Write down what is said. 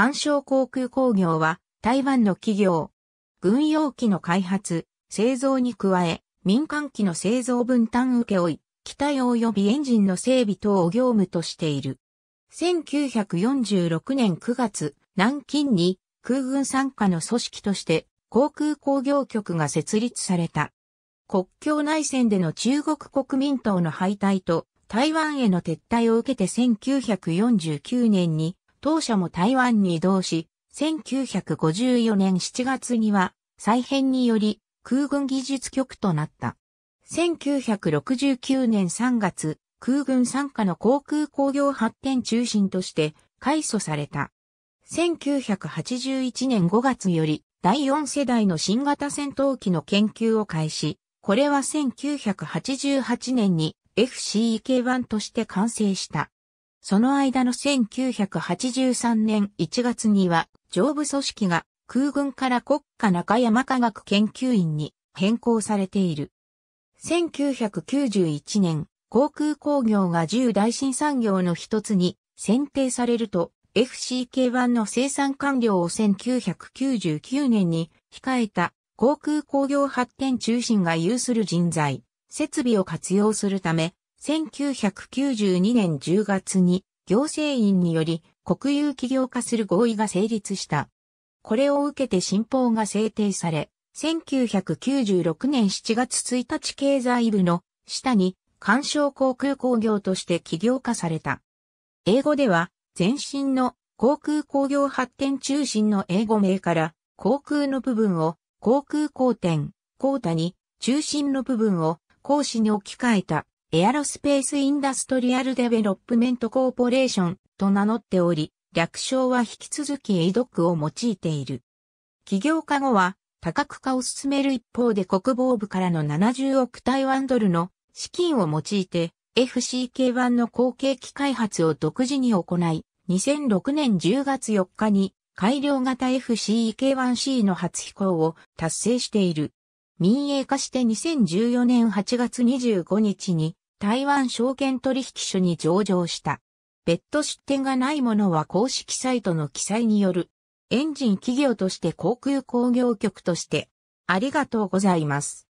関省航空工業は台湾の企業。軍用機の開発、製造に加え、民間機の製造分担請負い、機体及びエンジンの整備等を業務としている。1946年9月、南京に空軍参加の組織として航空工業局が設立された。国境内戦での中国国民党の敗退と台湾への撤退を受けて1949年に当社も台湾に移動し、1954年7月には再編により空軍技術局となった。1969年3月、空軍参加の航空工業発展中心として改祖された。1981年5月より第4世代の新型戦闘機の研究を開始、これは1988年に FCK1 として完成した。その間の1983年1月には、上部組織が空軍から国家中山科学研究院に変更されている。1991年、航空工業が重大新産業の一つに選定されると、FCK1 の生産完了を1999年に控えた航空工業発展中心が有する人材、設備を活用するため、1992年10月に行政院により国有企業化する合意が成立した。これを受けて新法が制定され、1996年7月1日経済部の下に干渉航空工業として企業化された。英語では前身の航空工業発展中心の英語名から航空の部分を航空工店、高田に中心の部分を講師に置き換えたエアロスペース・インダストリアル・デベロップメント・コーポレーションと名乗っており、略称は引き続き a ドックを用いている。起業家後は多角化を進める一方で国防部からの70億台湾ドルの資金を用いて FCK1 の後継機開発を独自に行い、2006年10月4日に改良型 FCK1C の初飛行を達成している。民営化して2014年8月25日に台湾証券取引所に上場した。別途出店がないものは公式サイトの記載による。エンジン企業として航空工業局として。ありがとうございます。